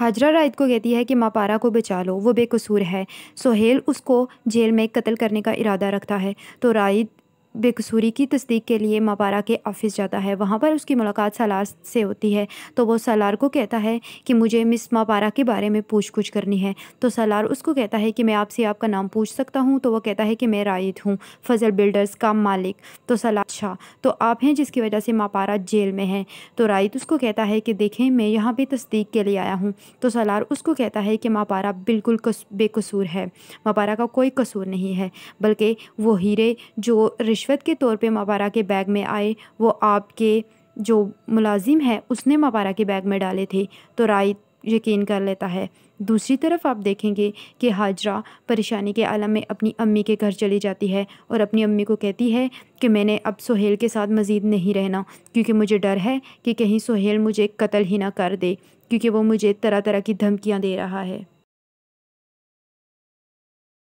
Hazra ride को कहती है कि माँ पारा को बचा लो वो बेकसूर है सोहेल उसको जेल में कत्ल करने का इरादा रखता है तो राइद बेकसूरी की तस्दीक के लिए मापारा के ऑफिस जाता है वहाँ पर उसकी मुलाकात सालार से होती है तो वो सालार को कहता है कि मुझे मिस मापारा के बारे में पूछ कुछ करनी है तो सालार उसको कहता है कि मैं आपसे आपका नाम पूछ सकता हूँ तो वो कहता है कि मैं रायत हूँ फजल बिल्डर्स का मालिक तो सलार अच्छा तो आप हैं जिसकी वजह से मपारा जेल में है तो रायत उसको कहता है कि देखें मैं यहाँ पर तस्दीक के लिए आया हूँ तो सलार उसको कहता है कि मपारा बिल्कुल बेकसूर है मपारा का कोई कसूर नहीं है बल्कि वो हीरे जो रिश्वत के तौर पे मपारा के बैग में आए वो आपके जो मुलाजिम है उसने मपारा के बैग में डाले थे तो राय यकीन कर लेता है दूसरी तरफ आप देखेंगे कि हाजरा परेशानी के आलम में अपनी अम्मी के घर चली जाती है और अपनी अम्मी को कहती है कि मैंने अब सोहेल के साथ मज़ीद नहीं रहना क्योंकि मुझे डर है कि कहीं सोहेल मुझे कत्ल ही ना कर दे क्योंकि वो मुझे तरह तरह की धमकियाँ दे रहा है